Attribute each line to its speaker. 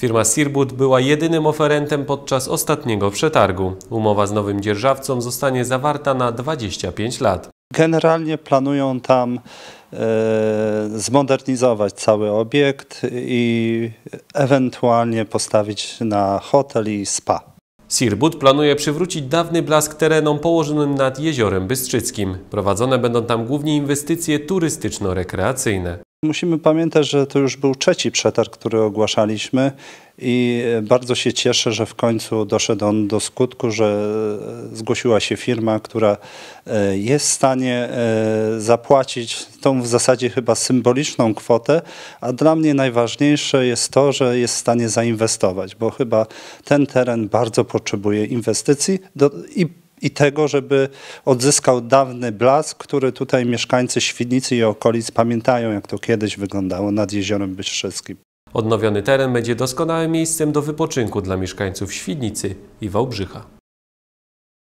Speaker 1: Firma Sirbut była jedynym oferentem podczas ostatniego przetargu. Umowa z nowym dzierżawcą zostanie zawarta na 25 lat.
Speaker 2: Generalnie planują tam e, zmodernizować cały obiekt i ewentualnie postawić na hotel i spa. Sirbut
Speaker 1: planuje przywrócić dawny blask terenom położonym nad Jeziorem Bystrzyckim. Prowadzone będą tam głównie inwestycje turystyczno-rekreacyjne.
Speaker 2: Musimy pamiętać, że to już był trzeci przetarg, który ogłaszaliśmy i e, bardzo się cieszę, że w końcu doszedł on do skutku, że e, zgłosiła się firma, która e, jest w stanie zapłacić tą w zasadzie chyba symboliczną kwotę, a dla mnie najważniejsze jest to, że jest w stanie zainwestować, bo chyba ten teren bardzo potrzebuje inwestycji do, i i tego, żeby odzyskał dawny blask, który tutaj mieszkańcy Świdnicy i okolic pamiętają, jak to kiedyś wyglądało nad Jeziorem Byszczyskim.
Speaker 1: Odnowiony teren będzie doskonałym miejscem do wypoczynku dla mieszkańców Świdnicy i Wałbrzycha.